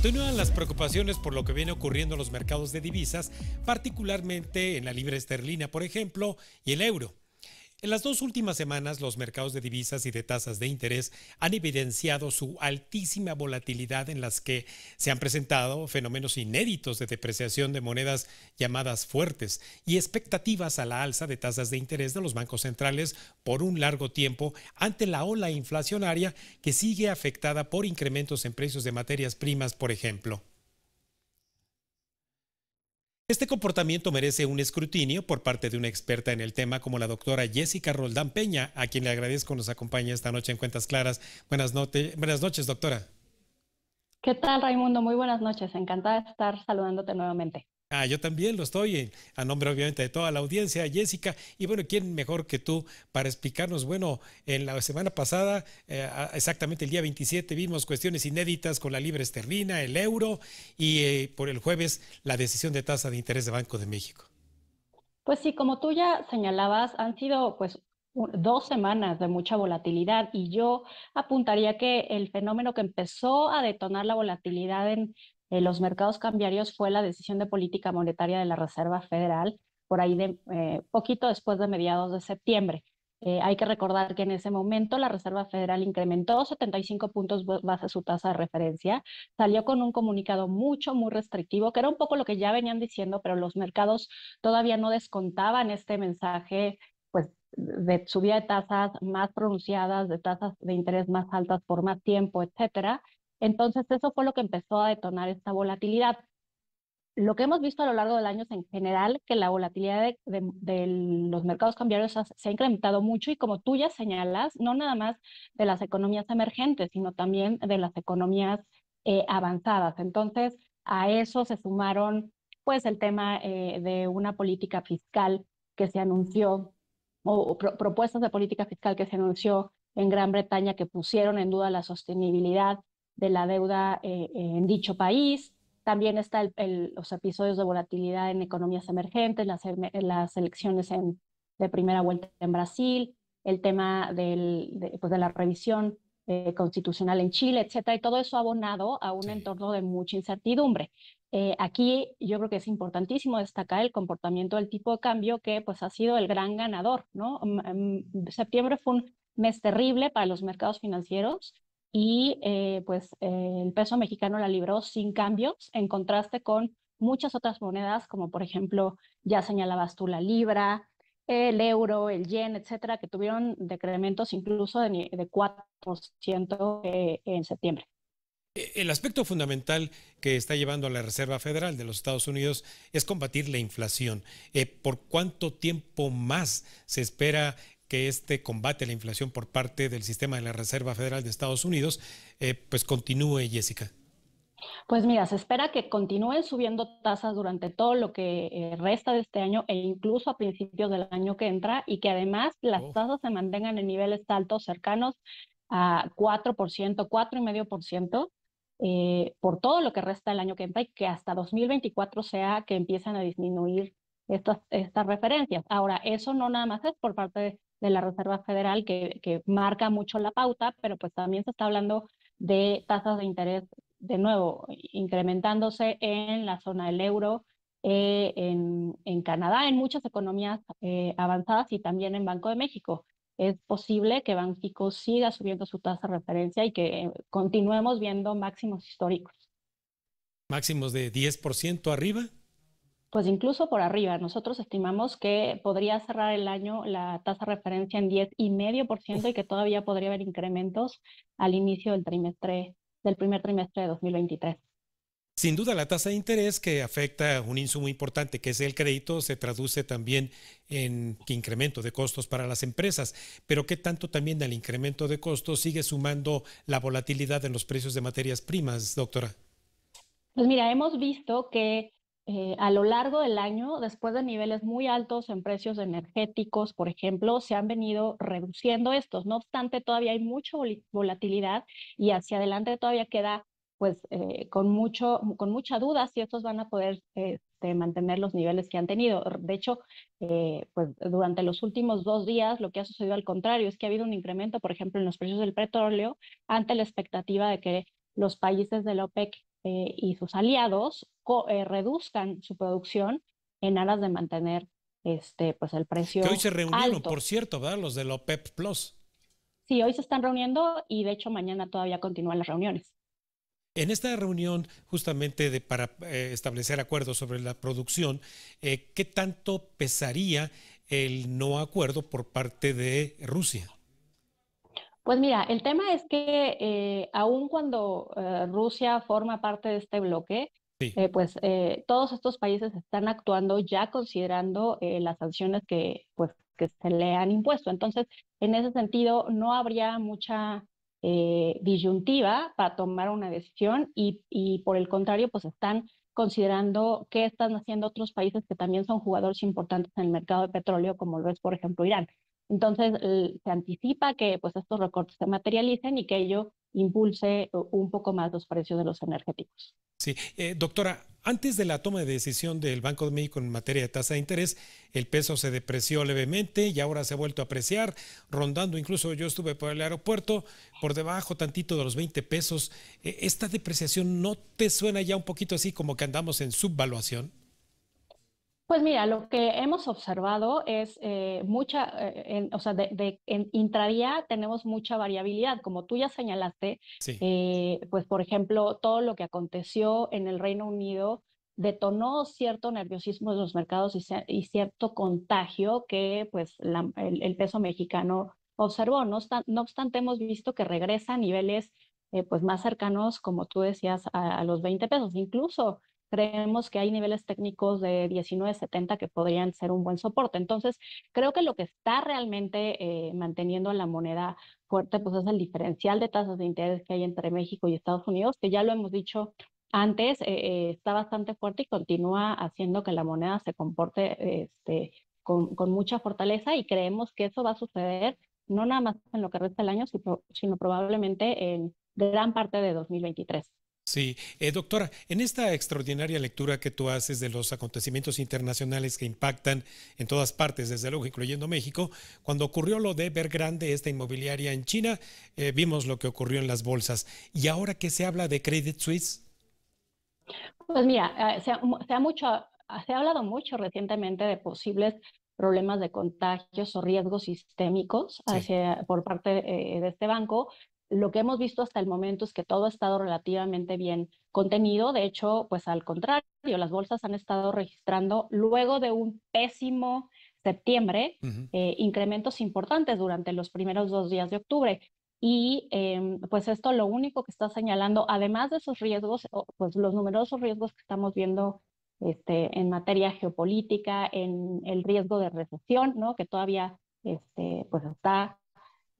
Continúan las preocupaciones por lo que viene ocurriendo en los mercados de divisas, particularmente en la libra esterlina, por ejemplo, y el euro. En las dos últimas semanas, los mercados de divisas y de tasas de interés han evidenciado su altísima volatilidad en las que se han presentado fenómenos inéditos de depreciación de monedas llamadas fuertes y expectativas a la alza de tasas de interés de los bancos centrales por un largo tiempo ante la ola inflacionaria que sigue afectada por incrementos en precios de materias primas, por ejemplo. Este comportamiento merece un escrutinio por parte de una experta en el tema como la doctora Jessica Roldán Peña, a quien le agradezco nos acompaña esta noche en Cuentas Claras. Buenas, buenas noches, doctora. ¿Qué tal, Raimundo? Muy buenas noches. Encantada de estar saludándote nuevamente. Ah, yo también lo estoy, eh, a nombre obviamente de toda la audiencia, Jessica. Y bueno, ¿quién mejor que tú para explicarnos? Bueno, en la semana pasada, eh, exactamente el día 27, vimos cuestiones inéditas con la libre esterlina, el euro y eh, por el jueves la decisión de tasa de interés de Banco de México. Pues sí, como tú ya señalabas, han sido pues dos semanas de mucha volatilidad y yo apuntaría que el fenómeno que empezó a detonar la volatilidad en eh, los mercados cambiarios fue la decisión de política monetaria de la Reserva Federal por ahí de eh, poquito después de mediados de septiembre. Eh, hay que recordar que en ese momento la Reserva Federal incrementó 75 puntos base su tasa de referencia, salió con un comunicado mucho, muy restrictivo, que era un poco lo que ya venían diciendo, pero los mercados todavía no descontaban este mensaje pues, de subida de tasas más pronunciadas, de tasas de interés más altas por más tiempo, etcétera. Entonces, eso fue lo que empezó a detonar esta volatilidad. Lo que hemos visto a lo largo del año es en general que la volatilidad de, los mercados cambiarios se ha incrementado mucho y como tú ya señalas, no nada más de las economías emergentes, sino también de las economías eh, avanzadas. Entonces, a eso se sumaron pues el tema eh, de una política fiscal que se anunció o, propuestas de política fiscal que se anunció en Gran Bretaña que pusieron en duda la sostenibilidad de la deuda eh, en dicho país. También están los episodios de volatilidad en economías emergentes, las, em, elecciones de primera vuelta en Brasil, el tema del, de, pues, la revisión eh, constitucional en Chile, etcétera, y todo eso abonado a un entorno de mucha incertidumbre. Eh, aquí yo creo que es importantísimo destacar el comportamiento del tipo de cambio que pues ha sido el gran ganador, ¿no? septiembre fue un mes terrible para los mercados financieros y eh, pues eh, el peso mexicano la libró sin cambios, en contraste con muchas otras monedas, como por ejemplo, ya señalabas tú la libra, el euro, el yen, etcétera, que tuvieron decrementos incluso de, de 4% eh, en septiembre. E, el aspecto fundamental que está llevando a la Reserva Federal de los Estados Unidos es combatir la inflación. ¿Por cuánto tiempo más se espera que este combate a la inflación por parte del sistema de la Reserva Federal de Estados Unidos eh, pues continúe, Jessica? Pues mira, se espera que continúen subiendo tasas durante todo lo que eh, resta de este año e incluso a principios del año que entra y que además las oh. tasas se mantengan en niveles altos cercanos a 4%, 4,5%. Eh, por todo lo que resta del año que entra y que hasta 2024 sea que empiezan a disminuir estas, estas referencias. Ahora, eso no nada más es por parte de, de la Reserva Federal que, marca mucho la pauta, pero pues también se está hablando de tasas de interés de nuevo incrementándose en la zona del euro, eh, en, Canadá, en muchas economías eh, avanzadas y también en Banco de México. Es posible que Banxico siga subiendo su tasa de referencia y que eh, continuemos viendo máximos históricos. Máximos de 10% arriba pues incluso por arriba. Nosotros estimamos que podría cerrar el año la tasa de referencia en 10,5% y que todavía podría haber incrementos al inicio del trimestre, del primer trimestre de 2023. Sin duda, la tasa de interés que afecta un insumo importante que es el crédito se traduce también en incremento de costos para las empresas, pero ¿qué tanto también al incremento de costos sigue sumando la volatilidad en los precios de materias primas, doctora? Pues mira, hemos visto que eh, a lo largo del año, después de niveles muy altos en precios energéticos, por ejemplo, se han venido reduciendo estos. No obstante, todavía hay mucha volatilidad y hacia adelante todavía queda pues eh, con, mucho, con mucha duda si estos van a poder este, mantener los niveles que han tenido. De hecho, eh, pues durante los últimos dos días lo que ha sucedido al contrario es que ha habido un incremento, por ejemplo, en los precios del petróleo ante la expectativa de que los países de la OPEC eh, y sus aliados eh, reduzcan su producción en aras de mantener este, pues el precio. Que hoy se reunieron, por cierto, ¿verdad? Los de la OPEP Plus. Sí, hoy se están reuniendo y de hecho mañana todavía continúan las reuniones. En esta reunión, justamente de, para eh, establecer acuerdos sobre la producción, ¿qué tanto pesaría el no acuerdo por parte de Rusia? Pues mira, el tema es que eh, aun cuando eh, Rusia forma parte de este bloque, eh, pues eh, todos estos países están actuando ya considerando las sanciones que, pues, que se le han impuesto. Entonces, en ese sentido, no habría mucha disyuntiva para tomar una decisión y, y por el contrario, pues están considerando qué están haciendo otros países que también son jugadores importantes en el mercado de petróleo, como lo es, por ejemplo, Irán. Entonces, eh, se anticipa que pues, estos recortes se materialicen y que ello impulse un poco más los precios de los energéticos. Sí, eh, doctora, antes de la toma de decisión del Banco de México en materia de tasa de interés, el peso se depreció levemente y ahora se ha vuelto a apreciar, rondando incluso yo estuve por el aeropuerto, por debajo tantito de los 20 pesos. Eh, ¿Esta depreciación no te suena ya un poquito así como que andamos en subvaluación? Pues mira, lo que hemos observado es eh, mucha, eh, o sea, de, en intradía tenemos mucha variabilidad, como tú ya señalaste, eh, pues por ejemplo, todo lo que aconteció en el Reino Unido detonó cierto nerviosismo en los mercados y, cierto contagio que pues el, peso mexicano observó. No, obstante, hemos visto que regresa a niveles pues más cercanos, como tú decías, a, los 20 pesos. Incluso creemos que hay niveles técnicos de 1970 que podrían ser un buen soporte. Entonces, creo que lo que está realmente eh, manteniendo la moneda fuerte, pues es el diferencial de tasas de interés que hay entre México y Estados Unidos, que ya lo hemos dicho antes, eh, eh, está bastante fuerte y continúa haciendo que la moneda se comporte este, con, mucha fortaleza y creemos que eso va a suceder no nada más en lo que resta el año, sino probablemente en gran parte de 2023. Sí, eh, doctora, en esta extraordinaria lectura que tú haces de los acontecimientos internacionales que impactan en todas partes, desde luego incluyendo México, cuando ocurrió lo de Grande, esta inmobiliaria en China, eh, vimos lo que ocurrió en las bolsas. ¿Y ahora qué se habla de Credit Suisse? Pues mira, eh, se, ha, se ha hablado mucho recientemente de posibles problemas de contagios o riesgos sistémicos por parte de este banco lo que hemos visto hasta el momento es que todo ha estado relativamente bien contenido. De hecho, pues al contrario, las bolsas han estado registrando luego de un pésimo septiembre eh, incrementos importantes durante los primeros dos días de octubre. Y em, pues esto lo único que está señalando, además de esos riesgos, pues los numerosos riesgos que estamos viendo este, en materia geopolítica, en el riesgo de recesión, ¿no? que todavía este, pues está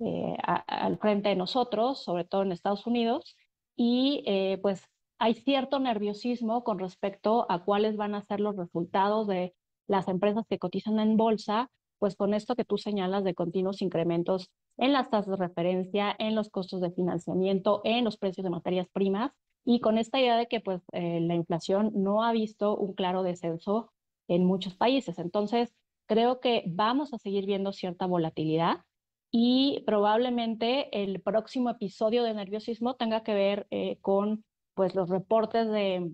eh, al frente de nosotros, sobre todo en Estados Unidos, y eh, pues hay cierto nerviosismo con respecto a cuáles van a ser los resultados de las empresas que cotizan en bolsa, pues con esto que tú señalas de continuos incrementos en las tasas de referencia, en los costos de financiamiento, en los precios de materias primas y con esta idea de que pues eh, la inflación no ha visto un claro descenso en muchos países. Entonces, creo que vamos a seguir viendo cierta volatilidad y probablemente el próximo episodio de nerviosismo tenga que ver eh, con pues, los reportes de,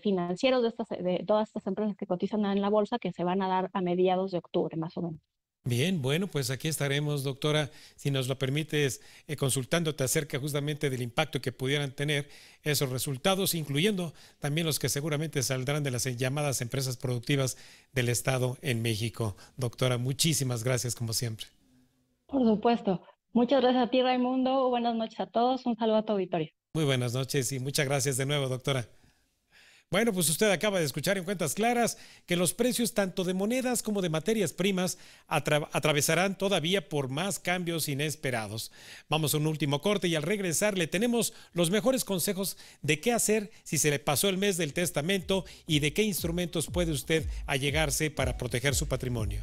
financieros de, estas, de todas estas empresas que cotizan en la bolsa que se van a dar a mediados de octubre, más o menos. Bien, bueno, pues aquí estaremos, doctora, si nos lo permites, eh, consultándote acerca justamente del impacto que pudieran tener esos resultados, incluyendo también los que seguramente saldrán de las llamadas empresas productivas del Estado en México. Doctora, muchísimas gracias como siempre. Por supuesto. Muchas gracias a ti, Raimundo. Buenas noches a todos. Un saludo a tu auditorio. Muy buenas noches y muchas gracias de nuevo, doctora. Bueno, pues usted acaba de escuchar en cuentas claras que los precios tanto de monedas como de materias primas atravesarán todavía por más cambios inesperados. Vamos a un último corte y al regresar le tenemos los mejores consejos de qué hacer si se le pasó el mes del testamento y de qué instrumentos puede usted allegarse para proteger su patrimonio.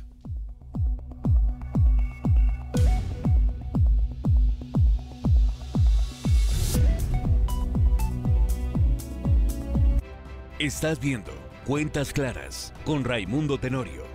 Estás viendo Cuentas Claras con Raimundo Tenorio.